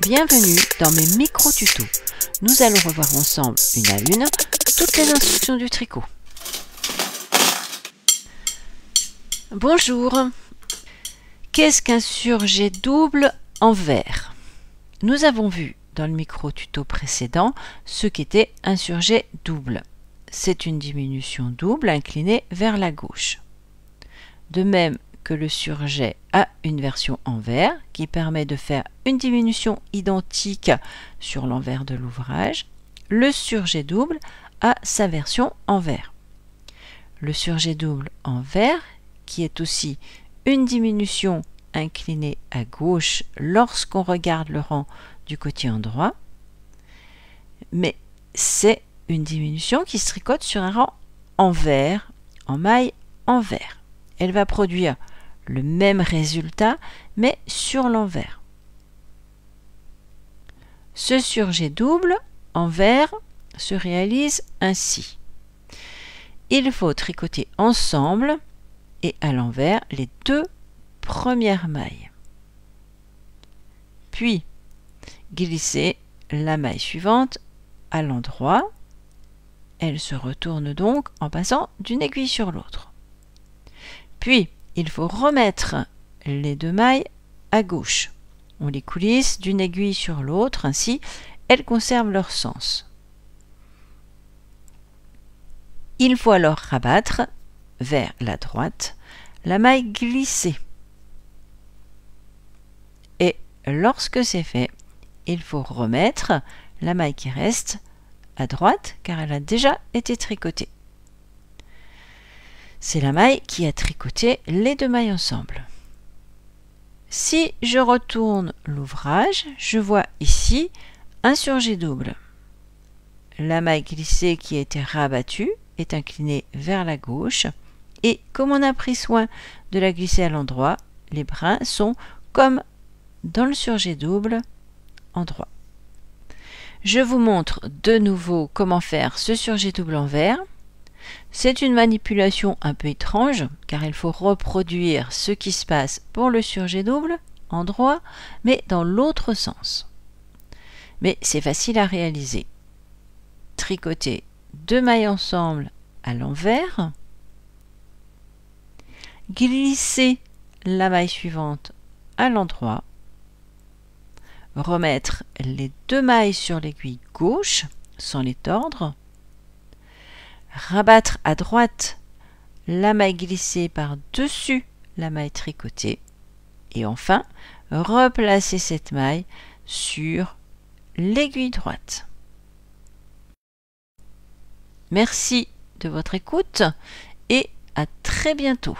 Bienvenue dans mes micro-tutos. Nous allons revoir ensemble, une à une, toutes les instructions du tricot. Bonjour Qu'est-ce qu'un surjet double en vert Nous avons vu dans le micro-tuto précédent ce qu'était un surjet double. C'est une diminution double inclinée vers la gauche. De même, que le surjet a une version envers qui permet de faire une diminution identique sur l'envers de l'ouvrage. Le surjet double a sa version envers. Le surjet double envers, qui est aussi une diminution inclinée à gauche lorsqu'on regarde le rang du côté endroit, mais c'est une diminution qui se tricote sur un rang envers, en maille envers. Elle va produire le même résultat, mais sur l'envers. Ce surjet double envers se réalise ainsi. Il faut tricoter ensemble et à l'envers les deux premières mailles. Puis, glisser la maille suivante à l'endroit. Elle se retourne donc en passant d'une aiguille sur l'autre. Puis, il faut remettre les deux mailles à gauche. On les coulisse d'une aiguille sur l'autre, ainsi elles conservent leur sens. Il faut alors rabattre vers la droite la maille glissée. Et lorsque c'est fait, il faut remettre la maille qui reste à droite car elle a déjà été tricotée. C'est la maille qui a tricoté les deux mailles ensemble. Si je retourne l'ouvrage, je vois ici un surjet double. La maille glissée qui a été rabattue est inclinée vers la gauche et comme on a pris soin de la glisser à l'endroit, les brins sont comme dans le surjet double endroit. Je vous montre de nouveau comment faire ce surjet double en vert. C'est une manipulation un peu étrange, car il faut reproduire ce qui se passe pour le surjet double, en droit, mais dans l'autre sens. Mais c'est facile à réaliser. Tricoter deux mailles ensemble à l'envers, glisser la maille suivante à l'endroit, remettre les deux mailles sur l'aiguille gauche sans les tordre, rabattre à droite la maille glissée par-dessus la maille tricotée et enfin replacer cette maille sur l'aiguille droite. Merci de votre écoute et à très bientôt.